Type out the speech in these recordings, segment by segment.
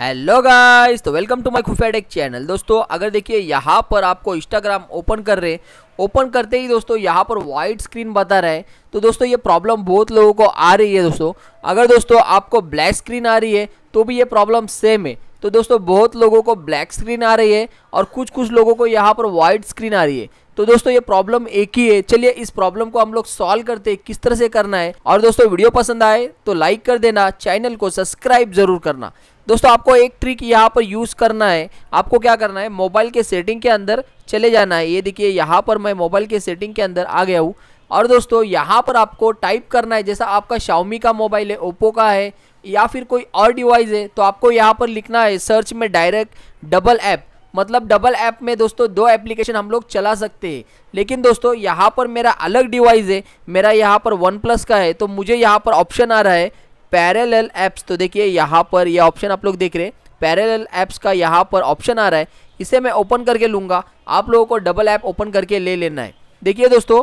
hello guys तो welcome to my एक channel दोस्तों अगर देखिए यहाँ पर आपको इंस्टाग्राम ओपन कर रहे ओपन करते ही दोस्तों यहाँ पर वाइट स्क्रीन बता रहा है तो दोस्तों ये प्रॉब्लम बहुत लोगों को आ रही है दोस्तों अगर दोस्तों आपको ब्लैक स्क्रीन आ रही है तो भी ये प्रॉब्लम सेम है तो दोस्तों बहुत लोगों को ब्लैक स्क्रीन आ रही है और कुछ कुछ लोगों को यहाँ पर वाइट स्क्रीन आ रही है तो दोस्तों ये प्रॉब्लम एक ही है चलिए इस प्रॉब्लम को हम लोग सॉल्व करते हैं किस तरह से करना है और दोस्तों वीडियो पसंद आए तो लाइक कर देना चैनल को सब्सक्राइब जरूर करना दोस्तों आपको एक ट्रिक यहाँ पर यूज़ करना है आपको क्या करना है मोबाइल के सेटिंग के अंदर चले जाना है ये देखिए यहाँ पर मैं मोबाइल के सेटिंग के अंदर आ गया हूँ और दोस्तों यहाँ पर आपको टाइप करना है जैसा आपका शाओमी का मोबाइल है ओप्पो का है या फिर कोई और डिवाइस है तो आपको यहाँ पर लिखना है सर्च में डायरेक्ट डबल ऐप मतलब डबल ऐप में दोस्तों दो एप्लीकेशन हम लोग चला सकते हैं लेकिन दोस्तों यहाँ पर मेरा अलग डिवाइस है मेरा यहाँ पर वन प्लस का है तो मुझे यहाँ पर ऑप्शन आ रहा है पैरेलल ऐप्स तो देखिए यहाँ पर यह ऑप्शन आप लोग देख रहे हैं पैरेलल ऐप्स का यहाँ पर ऑप्शन आ रहा है इसे मैं ओपन करके लूँगा आप लोगों को डबल ऐप ओपन करके ले लेना है देखिए दोस्तों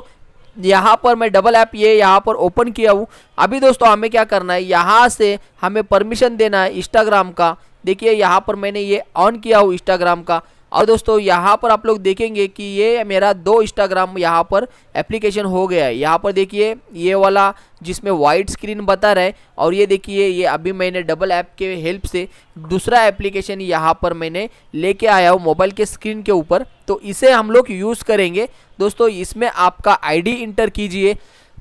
यहाँ पर मैं डबल ऐप ये यहाँ पर ओपन किया हूँ अभी दोस्तों हमें क्या करना है यहाँ से हमें परमिशन देना है इंस्टाग्राम का देखिए यहाँ पर मैंने ये ऑन किया हूँ इंस्टाग्राम का और दोस्तों यहाँ पर आप लोग देखेंगे कि ये मेरा दो इंस्टाग्राम यहाँ पर एप्लीकेशन हो गया है यहाँ पर देखिए ये वाला जिसमें वाइट स्क्रीन बता रहा है और ये देखिए ये अभी मैंने डबल ऐप के हेल्प से दूसरा एप्लीकेशन यहाँ पर मैंने लेके आया हूँ मोबाइल के स्क्रीन के ऊपर तो इसे हम लोग यूज़ करेंगे दोस्तों इसमें आपका आई इंटर कीजिए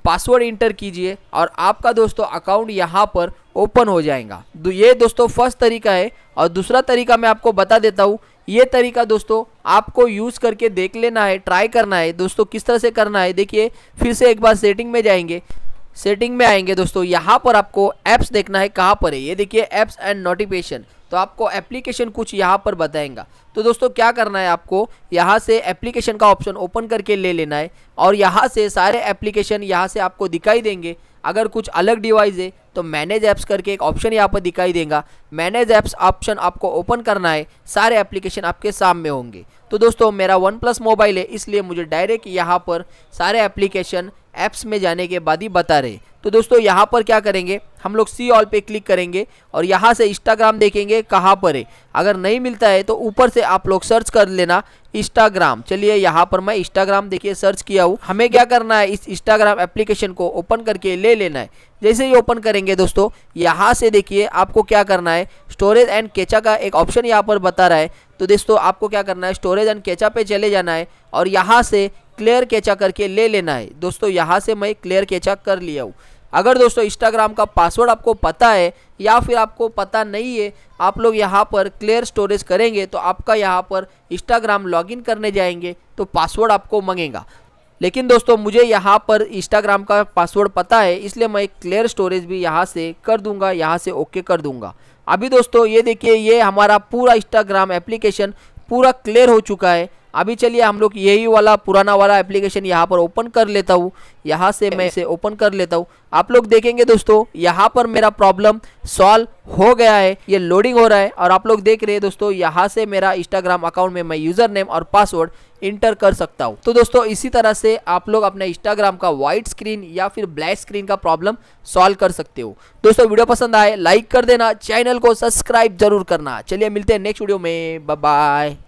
पासवर्ड इंटर कीजिए और आपका दोस्तों अकाउंट यहाँ पर ओपन हो जाएगा ये दोस्तों फर्स्ट तरीका है और दूसरा तरीका मैं आपको बता देता हूँ ये तरीका दोस्तों आपको यूज़ करके देख लेना है ट्राई करना है दोस्तों किस तरह से करना है देखिए फिर से एक बार सेटिंग में जाएंगे सेटिंग में आएंगे दोस्तों यहाँ पर आपको ऐप्स देखना है कहाँ पर है ये देखिए ऐप्स एंड नोटिफिकेशन तो आपको एप्लीकेशन कुछ यहाँ पर बताएगा तो दोस्तों क्या करना है आपको यहाँ से एप्लीकेशन का ऑप्शन ओपन करके ले लेना है और यहाँ से सारे एप्लीकेशन यहाँ से आपको दिखाई देंगे अगर कुछ अलग डिवाइस है तो मैनेज ऐप्स करके एक ऑप्शन यहाँ पर दिखाई देगा मैनेज ऐप्स ऑप्शन आपको ओपन करना है सारे एप्लीकेशन आपके सामने होंगे तो दोस्तों मेरा वन प्लस मोबाइल है इसलिए मुझे डायरेक्ट यहाँ पर सारे एप्लीकेशन ऐप्स में जाने के बाद ही बता रहे तो दोस्तों यहाँ पर क्या करेंगे हम लोग सी ऑल पे क्लिक करेंगे और यहाँ से इंस्टाग्राम देखेंगे कहाँ पर है अगर नहीं मिलता है तो ऊपर से आप लोग सर्च कर लेना इंस्टाग्राम चलिए यहाँ पर मैं इंस्टाग्राम देखिए सर्च किया हूँ हमें क्या करना है इस इंस्टाग्राम एप्लीकेशन को ओपन करके ले लेना है जैसे ही ओपन करेंगे दोस्तों यहाँ से देखिए आपको क्या करना है स्टोरेज एंड केचा का एक ऑप्शन यहाँ पर बता रहा है तो दोस्तों आपको क्या करना है स्टोरेज एंड केचा पे चले जाना है और यहाँ से क्लियर कैचा करके ले लेना है दोस्तों यहाँ से मैं क्लियर कैचा कर लिया हूँ अगर दोस्तों इंस्टाग्राम का पासवर्ड आपको पता है या फिर आपको पता नहीं है आप लोग यहाँ पर क्लियर स्टोरेज करेंगे तो आपका यहाँ पर इंस्टाग्राम लॉगिन करने जाएंगे तो पासवर्ड आपको मंगेगा लेकिन दोस्तों मुझे यहाँ पर इंस्टाग्राम का पासवर्ड पता है इसलिए मैं क्लियर स्टोरेज भी यहाँ से कर दूंगा यहाँ से ओके कर दूंगा अभी दोस्तों ये देखिए ये हमारा पूरा इंस्टाग्राम एप्लीकेशन पूरा क्लियर हो चुका है अभी चलिए हम लोग यही वाला पुराना वाला एप्लीकेशन यहाँ पर ओपन कर लेता हूँ यहाँ से मैं इसे ओपन कर लेता हूँ आप लोग देखेंगे दोस्तों यहाँ पर मेरा प्रॉब्लम सॉल्व हो गया है ये लोडिंग हो रहा है और आप लोग देख रहे हैं दोस्तों यहाँ से मेरा इंस्टाग्राम अकाउंट में मैं यूज़र नेम और पासवर्ड इंटर कर सकता हूँ तो दोस्तों इसी तरह से आप लोग अपने इंस्टाग्राम का व्हाइट स्क्रीन या फिर ब्लैक स्क्रीन का प्रॉब्लम सॉल्व कर सकते हो दोस्तों वीडियो पसंद आए लाइक कर देना चैनल को सब्सक्राइब जरूर करना चलिए मिलते हैं नेक्स्ट वीडियो में बाय